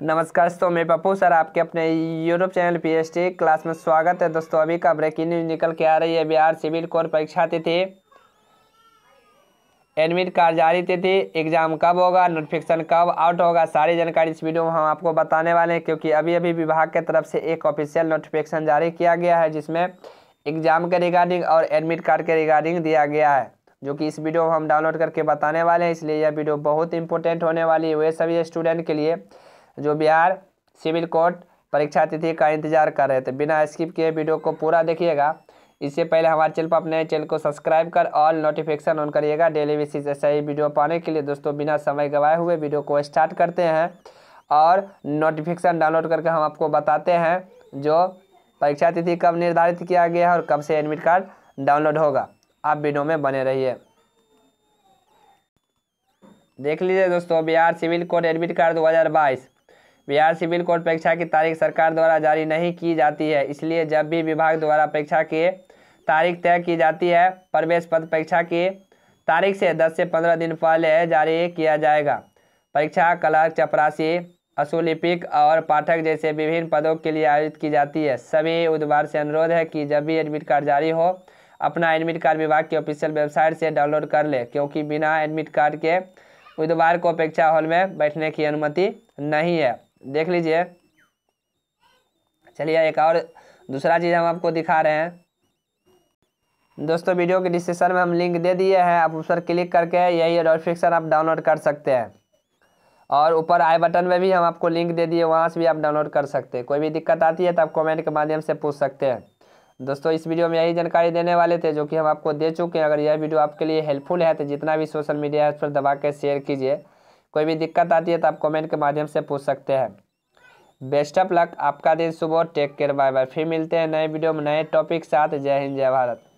नमस्कार दोस्तों मैं पप्पू सर आपके अपने यूट्यूब चैनल पीएचडी क्लास में स्वागत है दोस्तों अभी का ब्रेकिंग न्यूज निकल के आ रही है बिहार सिविल कोर परीक्षा तिथि एडमिट कार्ड जारी तिथि एग्जाम कब होगा नोटिफिकेशन कब आउट होगा सारी जानकारी इस वीडियो में हम आपको बताने वाले हैं क्योंकि अभी अभी विभाग के तरफ से एक ऑफिशियल नोटिफिकेशन जारी किया गया है जिसमें एग्जाम के रिगार्डिंग और एडमिट कार्ड के रिगार्डिंग दिया गया है जो कि इस वीडियो में हम डाउनलोड करके बताने वाले हैं इसलिए यह वीडियो बहुत इंपॉर्टेंट होने वाली है वे सभी स्टूडेंट के लिए जो बिहार सिविल कोर्ट परीक्षा तिथि का इंतजार कर रहे थे बिना स्किप किए वीडियो को पूरा देखिएगा इससे पहले हमारे चैनल पर अपने चैनल को सब्सक्राइब कर ऑल नोटिफिकेशन ऑन करिएगा डेली बेसिस से ही वीडियो पाने के लिए दोस्तों बिना समय गवाए हुए वीडियो को स्टार्ट करते हैं और नोटिफिकेशन डाउनलोड करके हम आपको बताते हैं जो परीक्षा तिथि कब निर्धारित किया गया है और कब से एडमिट कार्ड डाउनलोड होगा आप वीडियो में बने रहिए देख लीजिए दोस्तों Bihar civil code admit card दो बिहार सिविल कोर्ट परीक्षा की तारीख सरकार द्वारा जारी नहीं की जाती है इसलिए जब भी विभाग द्वारा परीक्षा की तारीख तय की जाती है प्रवेश पत्र परीक्षा की तारीख से 10 से 15 दिन पहले जारी किया जाएगा परीक्षा कलर चपरासी असुलिपिक और पाठक जैसे विभिन्न पदों के लिए आयोजित की जाती है सभी उद्वार से अनुरोध है कि जब भी एडमिट कार्ड जारी हो अपना एडमिट कार्ड विभाग की ऑफिशियल वेबसाइट से डाउनलोड कर ले क्योंकि बिना एडमिट कार्ड के उम्मीदवार को परीक्षा हॉल में बैठने की अनुमति नहीं है देख लीजिए चलिए एक और दूसरा चीज़ हम आपको दिखा रहे हैं दोस्तों वीडियो के डिस्क्रिप्शन में हम लिंक दे दिए हैं आप उस पर क्लिक करके यही एडोल आप डाउनलोड कर सकते हैं और ऊपर आई बटन में भी हम आपको लिंक दे दिए वहाँ से भी आप डाउनलोड कर सकते हैं कोई भी दिक्कत आती है तो आप कमेंट के माध्यम से पूछ सकते हैं दोस्तों इस वीडियो में यही जानकारी देने वाले थे जो कि हम आपको दे चुके हैं अगर यह वीडियो आपके लिए हेल्पफुल है तो जितना भी सोशल मीडिया है उस पर दबा के शेयर कीजिए कोई भी दिक्कत आती है तो आप कमेंट के माध्यम से पूछ सकते हैं बेस्ट ऑफ लक आपका दिन सुबह टेक केयर बाय बाय फिर मिलते हैं नए वीडियो में नए टॉपिक साथ जय हिंद जय भारत